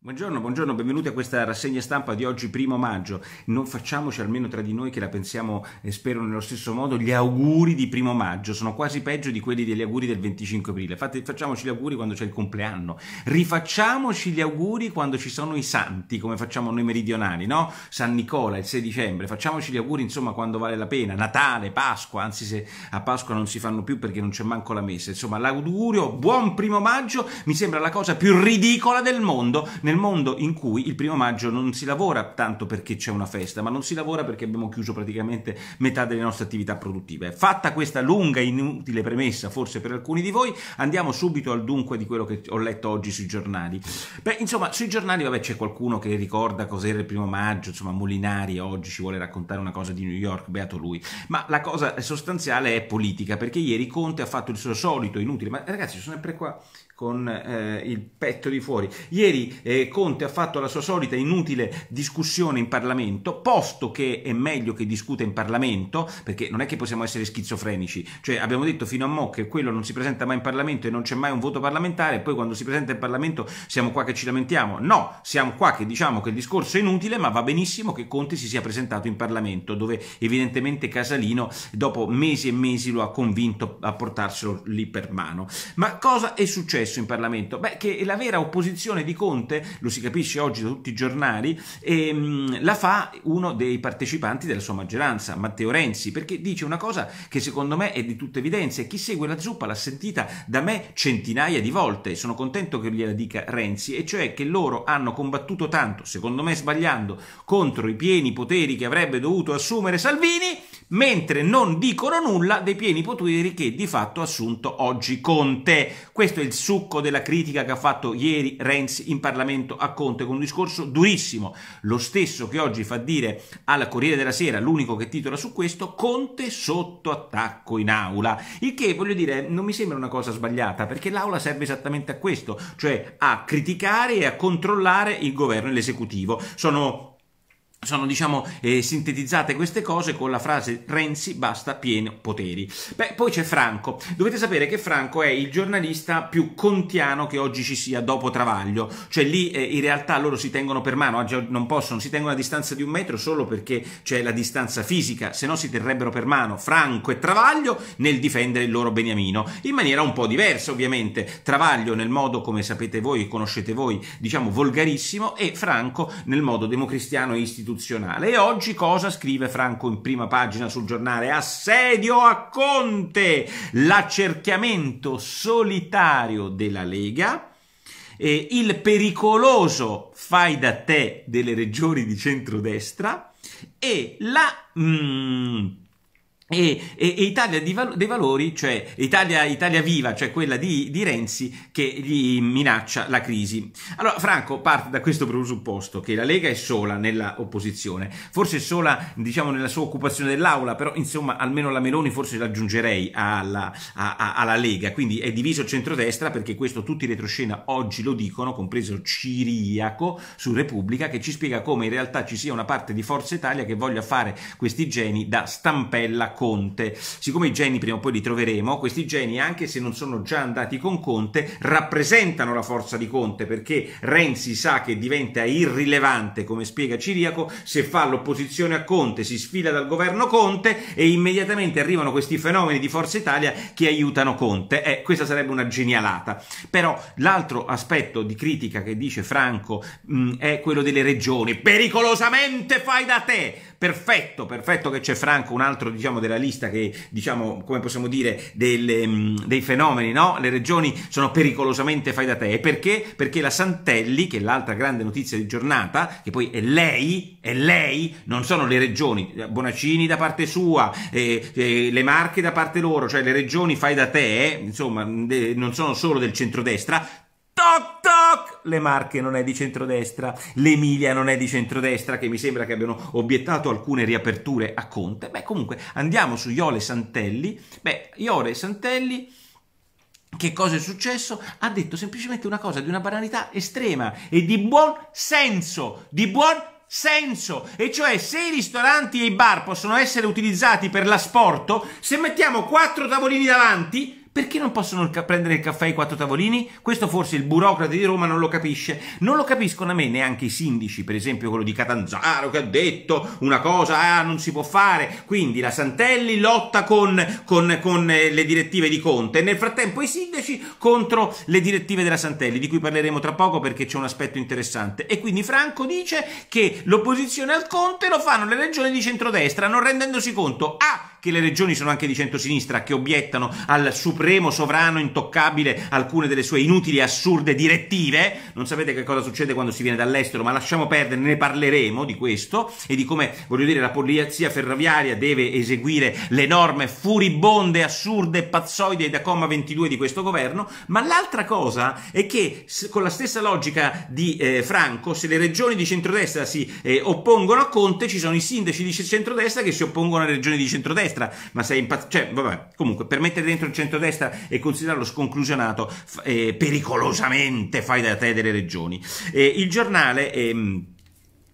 Buongiorno, buongiorno, benvenuti a questa rassegna stampa di oggi, primo maggio. Non facciamoci almeno tra di noi che la pensiamo e eh, spero nello stesso modo gli auguri di primo maggio, sono quasi peggio di quelli degli auguri del 25 aprile. Fate, facciamoci gli auguri quando c'è il compleanno, rifacciamoci gli auguri quando ci sono i santi, come facciamo noi meridionali, no? San Nicola il 6 dicembre, facciamoci gli auguri insomma quando vale la pena, Natale, Pasqua, anzi se a Pasqua non si fanno più perché non c'è manco la messa. Insomma, l'augurio buon primo maggio mi sembra la cosa più ridicola del mondo nel mondo in cui il primo maggio non si lavora tanto perché c'è una festa, ma non si lavora perché abbiamo chiuso praticamente metà delle nostre attività produttive. Fatta questa lunga e inutile premessa, forse per alcuni di voi, andiamo subito al dunque di quello che ho letto oggi sui giornali. Beh, insomma, sui giornali, vabbè, c'è qualcuno che ricorda cos'era il primo maggio, insomma, Molinari oggi ci vuole raccontare una cosa di New York, beato lui, ma la cosa sostanziale è politica, perché ieri Conte ha fatto il suo solito inutile, ma ragazzi, sono sempre qua con eh, il petto di fuori. Ieri eh, Conte ha fatto la sua solita inutile discussione in Parlamento, posto che è meglio che discuta in Parlamento, perché non è che possiamo essere schizofrenici, cioè abbiamo detto fino a mo' che quello non si presenta mai in Parlamento e non c'è mai un voto parlamentare, e poi quando si presenta in Parlamento siamo qua che ci lamentiamo. No, siamo qua che diciamo che il discorso è inutile, ma va benissimo che Conte si sia presentato in Parlamento, dove evidentemente Casalino dopo mesi e mesi lo ha convinto a portarselo lì per mano. Ma cosa è successo? successo in Parlamento? Beh, che la vera opposizione di Conte, lo si capisce oggi da tutti i giornali, ehm, la fa uno dei partecipanti della sua maggioranza, Matteo Renzi, perché dice una cosa che secondo me è di tutta evidenza e chi segue la zuppa l'ha sentita da me centinaia di volte, sono contento che gliela dica Renzi, e cioè che loro hanno combattuto tanto, secondo me sbagliando, contro i pieni poteri che avrebbe dovuto assumere Salvini, mentre non dicono nulla dei pieni poteri che di fatto ha assunto oggi Conte. Questo è il succo della critica che ha fatto ieri Renzi in Parlamento a Conte con un discorso durissimo, lo stesso che oggi fa dire al Corriere della Sera, l'unico che titola su questo, Conte sotto attacco in aula, il che voglio dire non mi sembra una cosa sbagliata perché l'aula serve esattamente a questo, cioè a criticare e a controllare il governo e l'esecutivo. Sono sono diciamo eh, sintetizzate queste cose con la frase Renzi basta pieno poteri. Beh, poi c'è Franco. Dovete sapere che Franco è il giornalista più contiano che oggi ci sia dopo Travaglio, cioè lì eh, in realtà loro si tengono per mano, oggi non possono, si tengono a distanza di un metro solo perché c'è la distanza fisica, se no si terrebbero per mano Franco e Travaglio nel difendere il loro Beniamino, in maniera un po' diversa ovviamente, Travaglio nel modo come sapete voi, conoscete voi, diciamo volgarissimo e Franco nel modo democristiano e istituzionale istituzionale. E oggi cosa scrive Franco in prima pagina sul giornale? Assedio a Conte, l'accerchiamento solitario della Lega. Eh, il pericoloso fai da te delle regioni di centrodestra e la... Mm, e, e, e, Italia valo, dei Valori, cioè Italia, Italia Viva, cioè quella di, di, Renzi, che gli minaccia la crisi. Allora, Franco parte da questo presupposto che la Lega è sola nella opposizione, forse sola, diciamo, nella sua occupazione dell'aula, però insomma, almeno la Meloni forse l'aggiungerei alla, a, a, alla Lega. Quindi è diviso centrodestra perché questo tutti i retroscena oggi lo dicono, compreso Ciriaco su Repubblica, che ci spiega come in realtà ci sia una parte di Forza Italia che voglia fare questi geni da stampella Conte. Siccome i geni prima o poi li troveremo, questi geni, anche se non sono già andati con Conte, rappresentano la forza di Conte perché Renzi sa che diventa irrilevante, come spiega Ciriaco, se fa l'opposizione a Conte, si sfila dal governo Conte e immediatamente arrivano questi fenomeni di Forza Italia che aiutano Conte. Eh, questa sarebbe una genialata. Però l'altro aspetto di critica che dice Franco mh, mm, è quello delle regioni. Pericolosamente fai da te! Perfetto, perfetto che c'è Franco, un altro diciamo del della lista che, diciamo, come possiamo dire, delle, ehm, dei fenomeni, no? Le regioni sono pericolosamente fai da te. E perché? Perché la Santelli, che è l'altra grande notizia di giornata, che poi è lei, è lei, non sono le regioni, Bonaccini da parte sua, eh, eh, le Marche da parte loro, cioè le regioni fai da te, eh, insomma, de, non sono solo del centrodestra, Toc toc! Le Marche non è di centrodestra, l'Emilia non è di centrodestra, che mi sembra che abbiano obiettato alcune riaperture a Conte. Beh, comunque andiamo su Iole Santelli. Beh, Iole Santelli. Che cosa è successo? Ha detto semplicemente una cosa di una banalità estrema e di buon senso, di buon senso. E cioè, se i ristoranti e i bar possono essere utilizzati per l'asporto, se mettiamo quattro tavolini davanti, perché non possono ca- prendere il caffè ai quattro tavolini? Questo forse il burocrate di Roma non lo capisce. Non lo capiscono a me neanche i sindaci, per esempio quello di Catanzaro che ha detto una cosa, ah, non si può fare. Quindi la Santelli lotta con, con, con eh, le direttive di Conte e nel frattempo i sindaci contro le direttive della Santelli, di cui parleremo tra poco perché c'è un aspetto interessante. E quindi Franco dice che l'opposizione al Conte lo fanno le regioni di centrodestra, non rendendosi conto, ah, che le regioni sono anche di centrosinistra, che obiettano al supremo sovrano intoccabile alcune delle sue inutili e assurde direttive. Non sapete che cosa succede quando si viene dall'estero, ma lasciamo perdere, ne parleremo di questo e di come, voglio dire, la polizia ferroviaria deve eseguire le norme furibonde, assurde, pazzoide da comma 22 di questo governo. Ma l'altra cosa è che con la stessa logica di eh, Franco, se le regioni di centrodestra si eh, oppongono a Conte, ci sono i sindaci di centrodestra che si oppongono alle regioni di centrodestra centrodestra, ma sei impazzito. Cioè, vabbè, comunque, per mettere dentro il centrodestra e considerarlo sconclusionato, eh, pericolosamente fai da te delle regioni. Eh, il giornale. Ehm,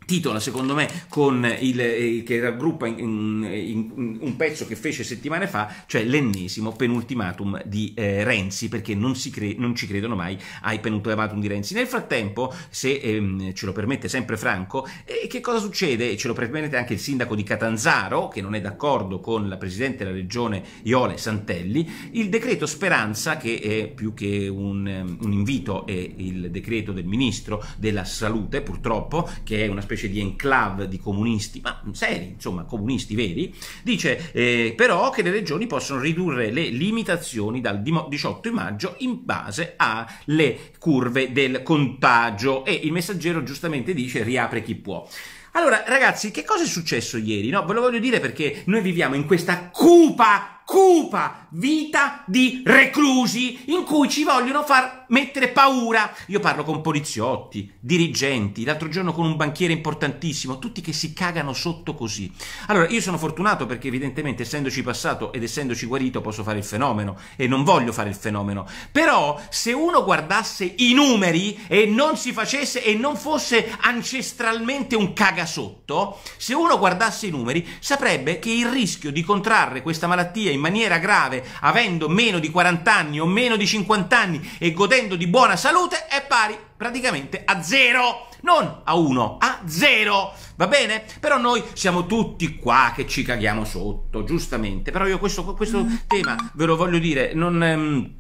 titola secondo me con il, eh, che raggruppa in, in, in, un pezzo che fece settimane fa cioè l'ennesimo penultimatum di eh, Renzi perché non, cre non, ci credono mai ai penultimatum di Renzi nel frattempo se ehm, ce lo permette sempre Franco eh, che cosa succede? ce lo permette anche il sindaco di Catanzaro che non è d'accordo con la presidente della regione Iole Santelli il decreto Speranza che è più che un, un invito è il decreto del ministro della salute purtroppo che è una specie specie di enclave di comunisti, ma seri, insomma, comunisti veri, dice eh, però che le regioni possono ridurre le limitazioni dal 18 maggio in base alle curve del contagio e il messaggero giustamente dice riapre chi può. Allora, ragazzi, che cosa è successo ieri? No, ve lo voglio dire perché noi viviamo in questa cupa cupa vita di reclusi in cui ci vogliono far mettere paura. Io parlo con poliziotti, dirigenti, l'altro giorno con un banchiere importantissimo, tutti che si cagano sotto così. Allora, io sono fortunato perché evidentemente essendoci passato ed essendoci guarito posso fare il fenomeno e non voglio fare il fenomeno. Però se uno guardasse i numeri e non si facesse e non fosse ancestralmente un cagasotto, se uno guardasse i numeri saprebbe che il rischio di contrarre questa malattia in maniera grave, avendo meno di 40 anni o meno di 50 anni e godendo di buona salute, è pari praticamente a zero. Non a uno, a zero. Va bene? Però noi siamo tutti qua che ci caghiamo sotto, giustamente. Però io questo, questo mm. tema ve lo voglio dire, non... Ehm,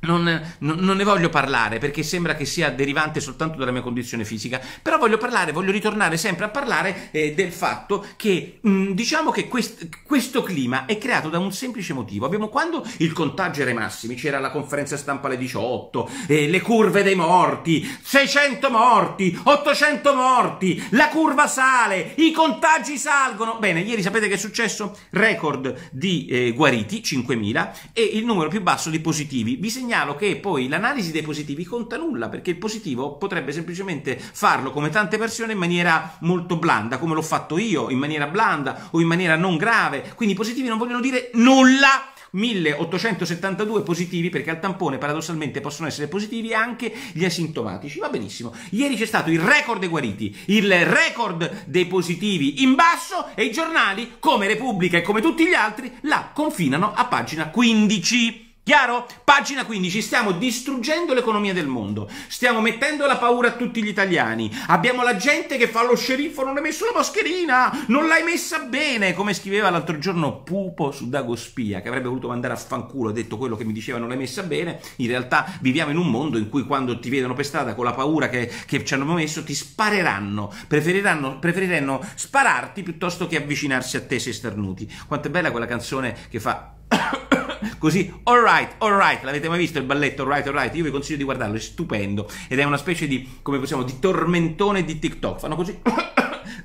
non, non, ne voglio parlare perché sembra che sia derivante soltanto dalla mia condizione fisica, però voglio parlare, voglio ritornare sempre a parlare eh, del fatto che mh, mm, diciamo che quest, questo clima è creato da un semplice motivo. Abbiamo quando il contagio era ai massimi, c'era la conferenza stampa alle 18, eh, le curve dei morti, 600 morti, 800 morti, la curva sale, i contagi salgono. Bene, ieri sapete che è successo? Record di eh, guariti, 5.000, e il numero più basso di positivi. Vi segnalo segnalo che poi l'analisi dei positivi conta nulla, perché il positivo potrebbe semplicemente farlo come tante persone in maniera molto blanda, come l'ho fatto io, in maniera blanda o in maniera non grave. Quindi i positivi non vogliono dire nulla. 1872 positivi perché al tampone paradossalmente possono essere positivi anche gli asintomatici. Va benissimo. Ieri c'è stato il record dei guariti, il record dei positivi in basso e i giornali come Repubblica e come tutti gli altri la confinano a pagina 15. Chiaro? Pagina 15, stiamo distruggendo l'economia del mondo, stiamo mettendo la paura a tutti gli italiani, abbiamo la gente che fa lo sceriffo, non hai messo la mascherina, non l'hai messa bene, come scriveva l'altro giorno Pupo su Dagospia, che avrebbe voluto mandare a fanculo, ha detto quello che mi diceva non l'hai messa bene, in realtà viviamo in un mondo in cui quando ti vedono per strada con la paura che, che ci hanno messo ti spareranno, preferiranno, preferiranno spararti piuttosto che avvicinarsi a te se starnuti. Quanto è bella quella canzone che fa... così, alright, alright, l'avete mai visto il balletto alright, alright? Io vi consiglio di guardarlo, è stupendo ed è una specie di, come possiamo, di tormentone di TikTok, fanno così...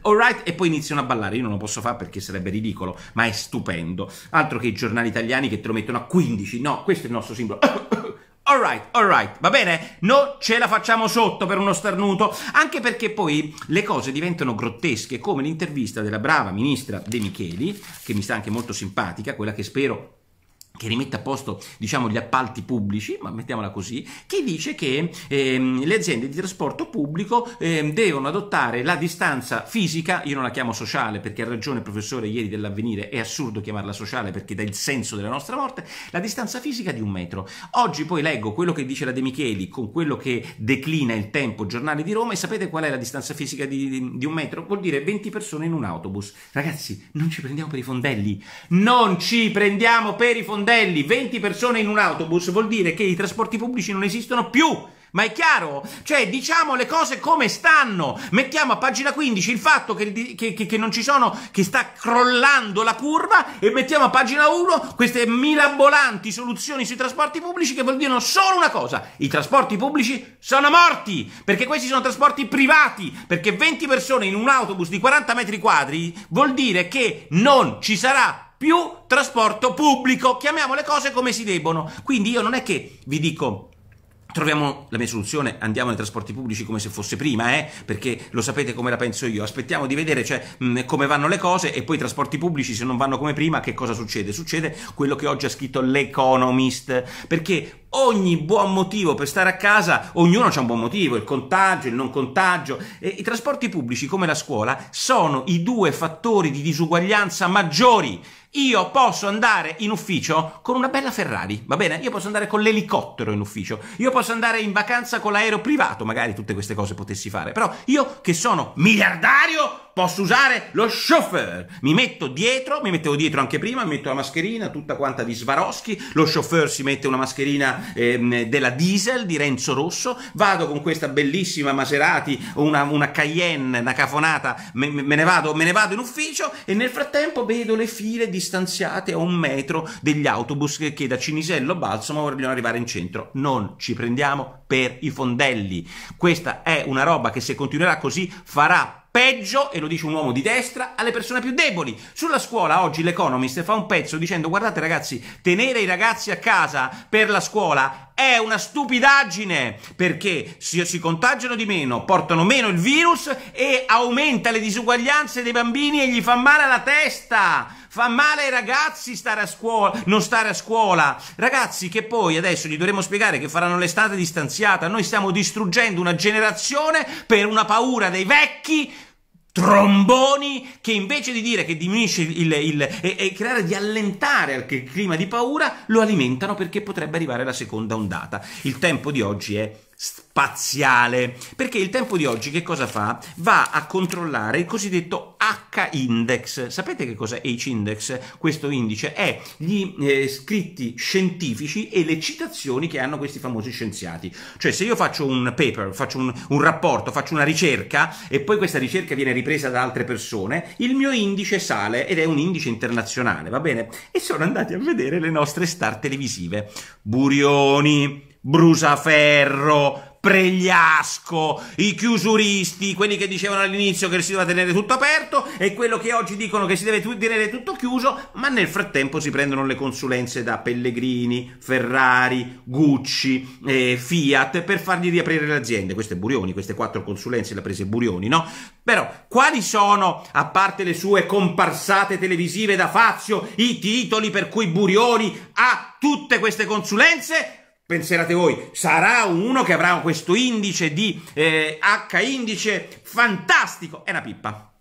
alright, e poi iniziano a ballare. Io non lo posso fare perché sarebbe ridicolo, ma è stupendo. Altro che i giornali italiani che te lo mettono a 15. No, questo è il nostro simbolo. Alright, alright, va bene? No, ce la facciamo sotto per uno starnuto, anche perché poi le cose diventano grottesche, come l'intervista della brava ministra De Micheli, che mi sta anche molto simpatica, quella che spero che rimette a posto diciamo, gli appalti pubblici, ma mettiamola così, che dice che ehm, le aziende di trasporto pubblico ehm, devono adottare la distanza fisica, io non la chiamo sociale perché ha ragione il professore ieri dell'avvenire, è assurdo chiamarla sociale perché dà il senso della nostra morte, la distanza fisica di un metro. Oggi poi leggo quello che dice la De Micheli con quello che declina il tempo giornale di Roma e sapete qual è la distanza fisica di, di, di un metro? Vuol dire 20 persone in un autobus. Ragazzi, non ci prendiamo per i fondelli, non ci prendiamo per i fondelli rondelli, 20 persone in un autobus, vuol dire che i trasporti pubblici non esistono più. Ma è chiaro? Cioè, diciamo le cose come stanno. Mettiamo a pagina 15 il fatto che, che, che, che, non ci sono, che sta crollando la curva e mettiamo a pagina 1 queste milabolanti soluzioni sui trasporti pubblici che vuol dire solo una cosa. I trasporti pubblici sono morti, perché questi sono trasporti privati, perché 20 persone in un autobus di 40 metri quadri vuol dire che non ci sarà più trasporto pubblico. Chiamiamo le cose come si debbono. Quindi io non è che vi dico Troviamo la mia soluzione, andiamo nei trasporti pubblici come se fosse prima, eh? perché lo sapete come la penso io. Aspettiamo di vedere cioè, mh, mm, come vanno le cose e poi i trasporti pubblici, se non vanno come prima, che cosa succede? Succede quello che oggi ha scritto l'Economist, perché ogni buon motivo per stare a casa, ognuno ha un buon motivo, il contagio, il non contagio. E I trasporti pubblici, come la scuola, sono i due fattori di disuguaglianza maggiori. Io posso andare in ufficio con una bella Ferrari, va bene? Io posso andare con l'elicottero in ufficio, io posso andare in vacanza con l'aereo privato, magari tutte queste cose potessi fare, però io che sono miliardario posso usare lo chauffeur. Mi metto dietro, mi mettevo dietro anche prima, mi metto la mascherina tutta quanta di Swarovski, lo chauffeur si mette una mascherina ehm, della diesel di Renzo Rosso, vado con questa bellissima Maserati, una, una Cayenne, una cafonata, me, me, ne vado, me ne vado in ufficio e nel frattempo vedo le file distanziate a un metro degli autobus che, che da Cinisello Balsamo vogliono arrivare in centro. Non ci prendiamo per i fondelli. Questa è una roba che se continuerà così farà Peggio, e lo dice un uomo di destra, alle persone più deboli. Sulla scuola oggi l'Economist fa un pezzo dicendo guardate ragazzi, tenere i ragazzi a casa per la scuola è una stupidaggine perché si, si, contagiano di meno, portano meno il virus e aumenta le disuguaglianze dei bambini e gli fa male alla testa. Fa male ai ragazzi stare a scuola, non stare a scuola. Ragazzi che poi adesso gli dovremo spiegare che faranno l'estate distanziata. Noi stiamo distruggendo una generazione per una paura dei vecchi tromboni che invece di dire che diminuisce il, il e, e, creare di allentare il clima di paura lo alimentano perché potrebbe arrivare la seconda ondata. Il tempo di oggi è spaziale. Perché il tempo di oggi che cosa fa? Va a controllare il cosiddetto H-index. Sapete che cos'è H-index? Questo indice è gli eh, scritti scientifici e le citazioni che hanno questi famosi scienziati. Cioè se io faccio un paper, faccio un, un rapporto, faccio una ricerca e poi questa ricerca viene ripresa da altre persone, il mio indice sale ed è un indice internazionale, va bene? E sono andati a vedere le nostre star televisive. Burioni, Brusaferro, Pregliasco, i chiusuristi, quelli che dicevano all'inizio che si doveva tenere tutto aperto e quello che oggi dicono che si deve tenere tutto chiuso, ma nel frattempo si prendono le consulenze da Pellegrini, Ferrari, Gucci, eh, Fiat per fargli riaprire le aziende. Queste Burioni, queste quattro consulenze le ha prese Burioni, no? Però quali sono, a parte le sue comparsate televisive da Fazio, i titoli per cui Burioni ha tutte queste consulenze? penserate voi, sarà uno che avrà questo indice di eh, H indice fantastico, è una pippa.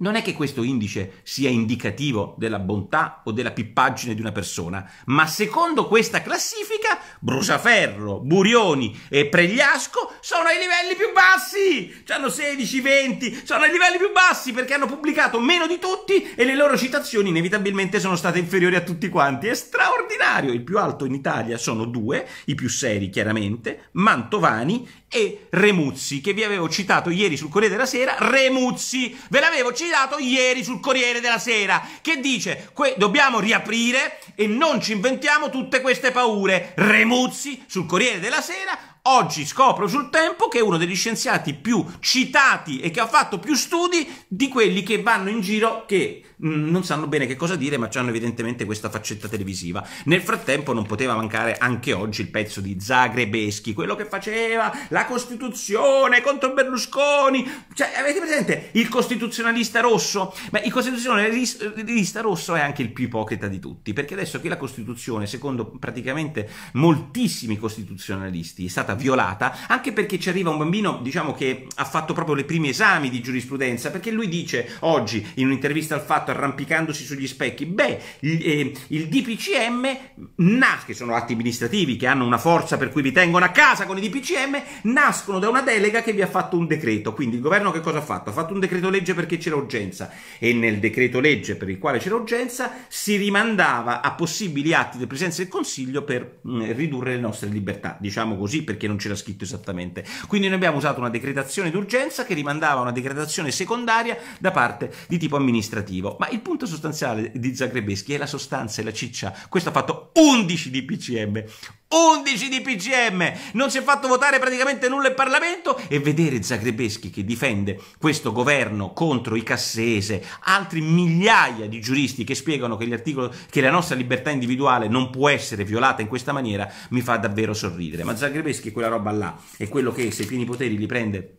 Non è che questo indice sia indicativo della bontà o della pippaggine di una persona, ma secondo questa classifica Brusaferro, Burioni e Pregliasco sono ai livelli più bassi, hanno 16, 20, sono ai livelli più bassi perché hanno pubblicato meno di tutti e le loro citazioni inevitabilmente sono state inferiori a tutti quanti, è straordinario, il più alto in Italia sono due, i più seri chiaramente, Mantovani e Remuzzi, che vi avevo citato ieri sul Corriere della Sera, Remuzzi, ve l'avevo citato candidato ieri sul Corriere della Sera, che dice que- dobbiamo riaprire e non ci inventiamo tutte queste paure. Remuzzi sul Corriere della Sera Oggi scopro sul tempo che è uno degli scienziati più citati e che ha fatto più studi di quelli che vanno in giro che mh, mm, non sanno bene che cosa dire, ma hanno evidentemente questa faccetta televisiva. Nel frattempo non poteva mancare anche oggi il pezzo di Zagrebeschi, quello che faceva la Costituzione contro Berlusconi. Cioè, avete presente il costituzionalista rosso? Ma il costituzionalista rosso è anche il più ipocrita di tutti, perché adesso che la Costituzione, secondo praticamente moltissimi costituzionalisti, è stata stata violata, anche perché ci arriva un bambino, diciamo, che ha fatto proprio i primi esami di giurisprudenza, perché lui dice oggi in un'intervista al fatto, arrampicandosi sugli specchi, beh, il, eh, il DPCM, na, che sono atti amministrativi che hanno una forza per cui vi tengono a casa con i DPCM, nascono da una delega che vi ha fatto un decreto. Quindi il governo che cosa ha fatto? Ha fatto un decreto legge perché c'era urgenza e nel decreto legge per il quale c'era urgenza si rimandava a possibili atti del Presidente del Consiglio per mh, mm, ridurre le nostre libertà, diciamo così, perché perché non c'era scritto esattamente. Quindi noi abbiamo usato una decretazione d'urgenza che rimandava a una decretazione secondaria da parte di tipo amministrativo. Ma il punto sostanziale di Zagrebeschi è la sostanza e la ciccia. Questo ha fatto 11 DPCM, 11 di PGM, non si è fatto votare praticamente nulla in Parlamento e vedere Zagrebeschi che difende questo governo contro i cassese, altri migliaia di giuristi che spiegano che, articoli, che la nostra libertà individuale non può essere violata in questa maniera, mi fa davvero sorridere. Ma Zagrebeschi quella roba là è quello che se i pieni poteri li prende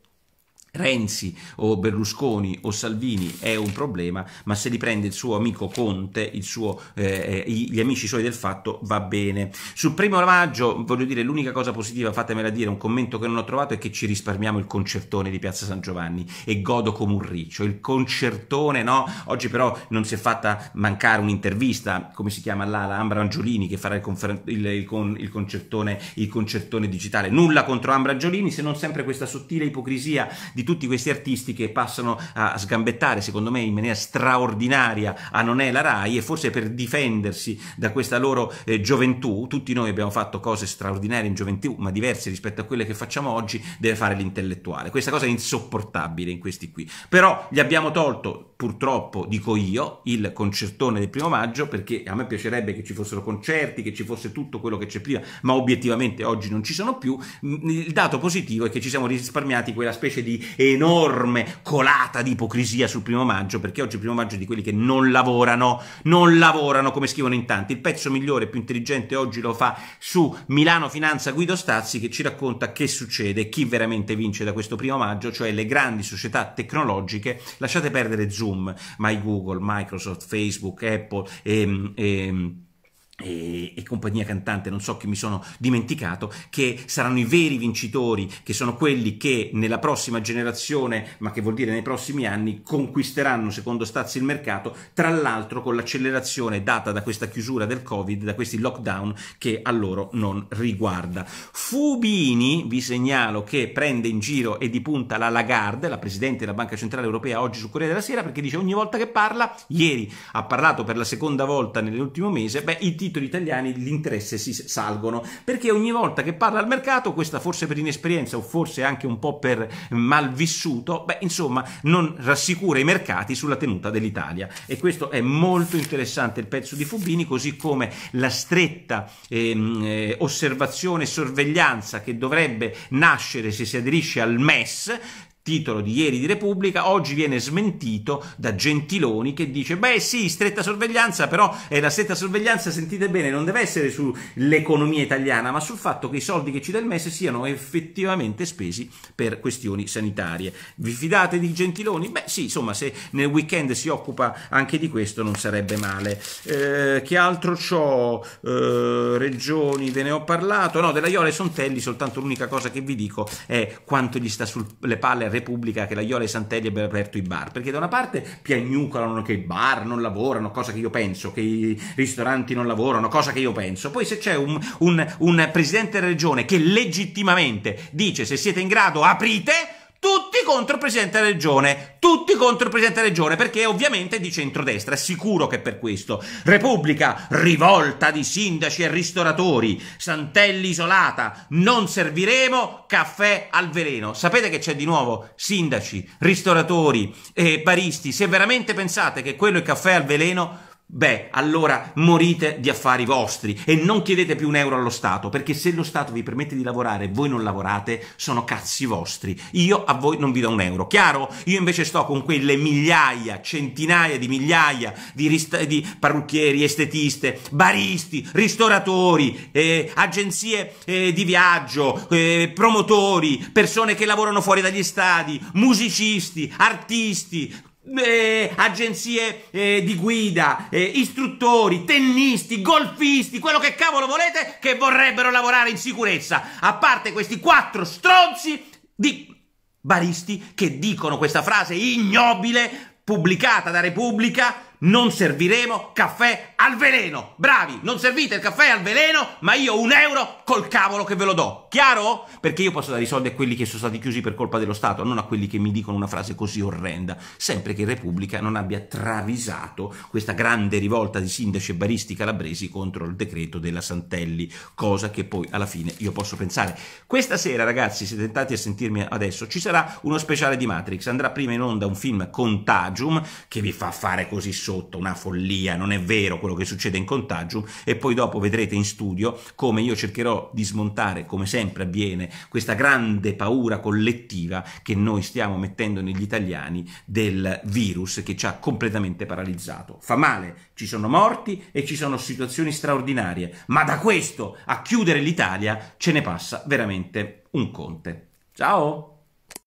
Renzi o Berlusconi o Salvini è un problema, ma se li prende il suo amico Conte, suo, eh, eh gli amici suoi del fatto, va bene. Sul primo maggio, voglio dire, l'unica cosa positiva, fatemela dire, un commento che non ho trovato è che ci risparmiamo il concertone di Piazza San Giovanni e godo come un riccio. Il concertone, no? Oggi però non si è fatta mancare un'intervista, come si chiama là, la Ambra Angiolini che farà il, il, il, con il, concertone, il concertone digitale. Nulla contro Ambra Angiolini, se non sempre questa sottile ipocrisia di di tutti questi artisti che passano a sgambettare, secondo me, in maniera straordinaria a Non è la RAI e forse per difendersi da questa loro eh, gioventù, tutti noi abbiamo fatto cose straordinarie in gioventù, ma diverse rispetto a quelle che facciamo oggi, deve fare l'intellettuale. Questa cosa è insopportabile in questi qui. Però gli abbiamo tolto, purtroppo, dico io, il concertone del primo maggio, perché a me piacerebbe che ci fossero concerti, che ci fosse tutto quello che c'è prima, ma obiettivamente oggi non ci sono più. Mm, il dato positivo è che ci siamo risparmiati quella specie di enorme colata di ipocrisia sul primo maggio, perché oggi è il primo maggio di quelli che non lavorano, non lavorano come scrivono in tanti. Il pezzo migliore, e più intelligente oggi lo fa su Milano Finanza Guido Stazzi che ci racconta che succede, chi veramente vince da questo primo maggio, cioè le grandi società tecnologiche, lasciate perdere Zoom, My Google, Microsoft, Facebook, Apple e... Ehm, ehm, e, e, compagnia cantante, non so chi mi sono dimenticato, che saranno i veri vincitori, che sono quelli che nella prossima generazione, ma che vuol dire nei prossimi anni, conquisteranno secondo Stazzi il mercato, tra l'altro con l'accelerazione data da questa chiusura del Covid, da questi lockdown che a loro non riguarda. Fubini, vi segnalo che prende in giro e di punta la Lagarde, la Presidente della Banca Centrale Europea, oggi su Corriere della Sera, perché dice ogni volta che parla, ieri ha parlato per la seconda volta nell'ultimo mese, beh, i titoli titoli italiani gli interessi si salgono, perché ogni volta che parla al mercato, questa forse per inesperienza o forse anche un po' per malvissuto, beh, insomma, non rassicura i mercati sulla tenuta dell'Italia. E questo è molto interessante il pezzo di Fubini, così come la stretta ehm, eh, osservazione e sorveglianza che dovrebbe nascere se si aderisce al MES titolo di ieri di Repubblica, oggi viene smentito da Gentiloni che dice beh sì, stretta sorveglianza, però è eh, la stretta sorveglianza, sentite bene, non deve essere sull'economia italiana, ma sul fatto che i soldi che ci dà il MES siano effettivamente spesi per questioni sanitarie. Vi fidate di Gentiloni? Beh sì, insomma, se nel weekend si occupa anche di questo non sarebbe male. Eh, che altro ciò, Eh, regioni, ve ne ho parlato. No, della Iole Sontelli soltanto l'unica cosa che vi dico è quanto gli sta sulle palle a Repubblica. Repubblica che la Iola e Santelli abbiano aperto i bar, perché da una parte piagnucolano che i bar non lavorano, cosa che io penso, che i ristoranti non lavorano, cosa che io penso, poi se c'è un, un, un presidente della regione che legittimamente dice se siete in grado aprite, tutti contro il presidente della regione, tutti contro il presidente della regione, perché ovviamente è di centrodestra, è sicuro che per questo. Repubblica, rivolta di sindaci e ristoratori, Santelli isolata, non serviremo caffè al veleno. Sapete che c'è di nuovo sindaci, ristoratori e baristi, se veramente pensate che quello è caffè al veleno beh, allora morite di affari vostri e non chiedete più un euro allo Stato, perché se lo Stato vi permette di lavorare e voi non lavorate, sono cazzi vostri. Io a voi non vi do un euro, chiaro? Io invece sto con quelle migliaia, centinaia di migliaia di, rist- di parrucchieri, estetiste, baristi, ristoratori, eh, agenzie eh, di viaggio, eh, promotori, persone che lavorano fuori dagli stadi, musicisti, artisti, eh, agenzie eh, di guida, eh, istruttori, tennisti, golfisti, quello che cavolo volete che vorrebbero lavorare in sicurezza, a parte questi quattro stronzi di baristi che dicono questa frase ignobile pubblicata da Repubblica non serviremo caffè al veleno. Bravi, non servite il caffè al veleno, ma io un euro col cavolo che ve lo do. Chiaro? Perché io posso dare i soldi a quelli che sono stati chiusi per colpa dello Stato, non a quelli che mi dicono una frase così orrenda. Sempre che Repubblica non abbia travisato questa grande rivolta di sindaci e baristi calabresi contro il decreto della Santelli, cosa che poi alla fine io posso pensare. Questa sera, ragazzi, siete tentati a sentirmi adesso, ci sarà uno speciale di Matrix. Andrà prima in onda un film Contagium che vi fa fare così sotto, una follia, non è vero quello quello che succede in Contagium e poi dopo vedrete in studio come io cercherò di smontare, come sempre avviene, questa grande paura collettiva che noi stiamo mettendo negli italiani del virus che ci ha completamente paralizzato. Fa male, ci sono morti e ci sono situazioni straordinarie, ma da questo a chiudere l'Italia ce ne passa veramente un conte. Ciao!